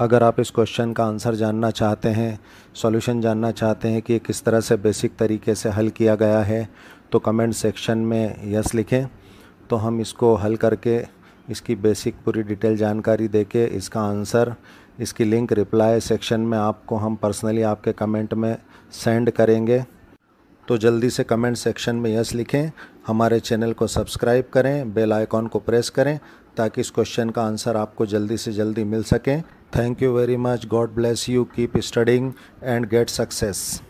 अगर आप इस क्वेश्चन का आंसर जानना चाहते हैं सॉल्यूशन जानना चाहते हैं कि किस तरह से बेसिक तरीके से हल किया गया है तो कमेंट सेक्शन में यस लिखें तो हम इसको हल करके इसकी बेसिक पूरी डिटेल जानकारी के इसका आंसर इसकी लिंक रिप्लाई सेक्शन में आपको हम पर्सनली आपके कमेंट में सेंड करेंगे तो जल्दी से कमेंट सेक्शन में यस लिखें हमारे चैनल को सब्सक्राइब करें बेल आइकॉन को प्रेस करें ताकि इस क्वेश्चन का आंसर आपको जल्दी से जल्दी मिल सकें Thank you very much. God bless you. Keep studying and get success.